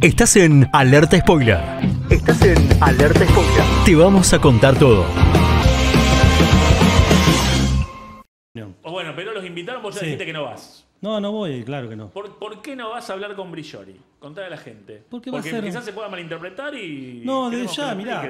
Estás en Alerta Spoiler. Estás en Alerta Spoiler. Te vamos a contar todo. bueno, pero los invitaron, vos ya dijiste que no vas. No, no voy, claro que no. ¿Por, qué no vas a hablar con Brillori? Contale a la gente. Porque quizás se pueda malinterpretar y. No, desde ya, mirá.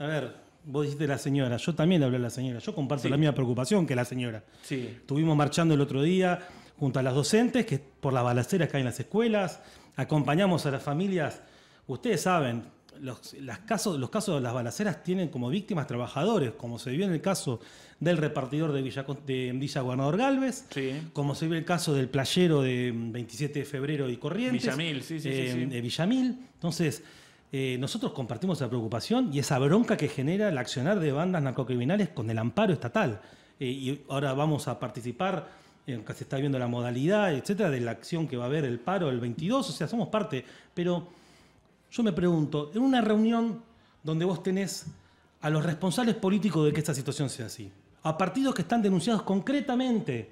A ver, vos dijiste la señora, yo también hablé a la señora, yo comparto la misma preocupación que la señora. sí. Estuvimos marchando el otro día, junto a las docentes que por las balaceras que hay en las escuelas, acompañamos a las familias. Ustedes saben, los, las casos, los casos de las balaceras tienen como víctimas trabajadores, como se vio en el caso del repartidor de Villa, de Villa Gobernador Galvez, como se vio el caso del playero de 27 de febrero y Corrientes. Villamil, sí, sí, eh, De Villamil. Entonces, eh, nosotros compartimos la preocupación y esa bronca que genera el accionar de bandas narcocriminales con el amparo estatal. Eh, y ahora vamos a participar acá se está viendo la modalidad, etcétera, de la acción que va a haber el paro el 22, o sea, somos parte. Pero yo me pregunto, en una reunión donde vos tenés a los responsables políticos de que esta situación sea así, a partidos que están denunciados concretamente,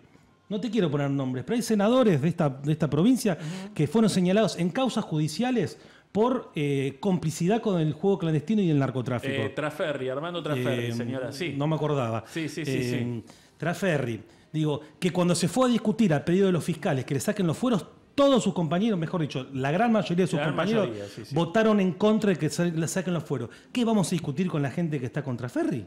no te quiero poner nombres, pero hay senadores de esta, de esta provincia que fueron señalados en causas judiciales por eh, complicidad con el juego clandestino y el narcotráfico. Eh, Traferri, Armando Traferri, eh, señora, sí. No me acordaba. Sí, sí, sí. sí. Traferri, digo, que cuando se fue a discutir al pedido de los fiscales que le saquen los fueros, todos sus compañeros, mejor dicho, la gran mayoría de sus compañeros votaron en contra de que le saquen los fueros. ¿Qué vamos a discutir con la gente que está contra Ferri?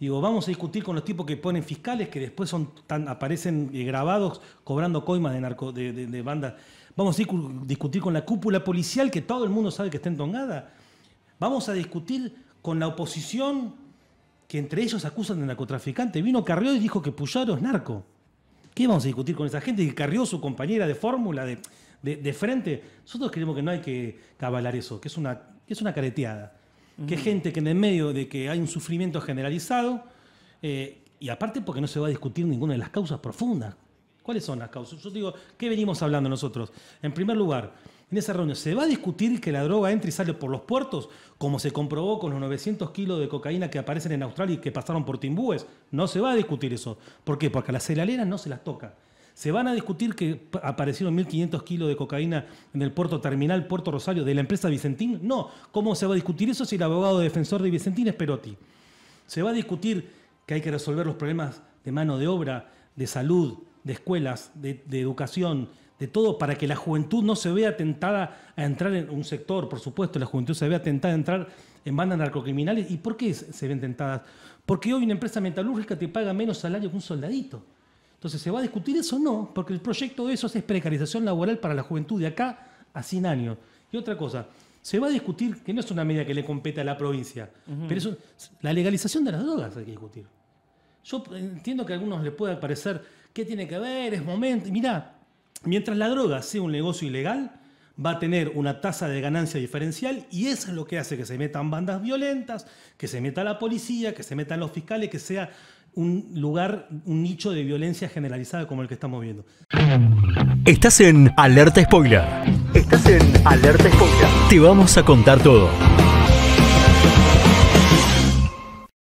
Digo, vamos a discutir con los tipos que ponen fiscales que después son aparecen eh, grabados cobrando coimas de, bandas. Vamos a discutir con la cúpula policial que todo el mundo sabe que está entongada. Vamos a discutir con la oposición que entre ellos acusan de narcotraficante. Vino Carrió y dijo que Puyaro es narco. ¿Qué vamos a discutir con esa gente? Y Carrió, su compañera de fórmula, de, frente. Nosotros creemos que no hay que cabalar eso, que es una, que es una careteada. gente que en medio de que hay un sufrimiento generalizado, eh, y aparte porque no se va a discutir ninguna de las causas profundas. ¿Cuáles son las causas? Yo digo, ¿qué venimos hablando nosotros? En primer lugar, en esa reunión, ¿se va a discutir que la droga entra y sale por los puertos, como se comprobó con los 900 kilos de cocaína que aparecen en Australia y que pasaron por Timbúes? No se va a discutir eso. ¿Por qué? Porque a las celaleras no se las toca. ¿Se van a discutir que aparecieron 1.500 kilos de cocaína en el puerto terminal Puerto Rosario de la empresa Vicentín? No. ¿Cómo se va a discutir eso si el abogado defensor de Vicentín es Perotti? ¿Se va a discutir que hay que resolver los problemas de mano de obra, de salud, de escuelas, de educación, de todo para que la juventud no se vea tentada a entrar en un sector, por supuesto, la juventud se vea tentada a entrar en bandas narcocriminales. ¿Y por qué se ven tentadas? Porque hoy una empresa metalúrgica te paga menos salario que un soldadito. Entonces, ¿se va a discutir eso o no? Porque el proyecto de eso es precarización laboral para la juventud de acá a 100 años. Y otra cosa, se va a discutir, que no es una medida que le compete a la provincia, pero eso, la legalización de las drogas hay que discutir. Yo eh, entiendo que a algunos les pueda parecer, ¿qué tiene que ver? Es momento. Mirá, Mientras la droga sea un negocio ilegal, va a tener una tasa de ganancia diferencial y eso es lo que hace que se metan bandas violentas, que se meta la policía, que se metan los fiscales, que sea un lugar, un nicho de violencia generalizada como el que estamos viendo. Estás en Alerta Spoiler. Estás en Alerta Spoiler. Te vamos a contar todo.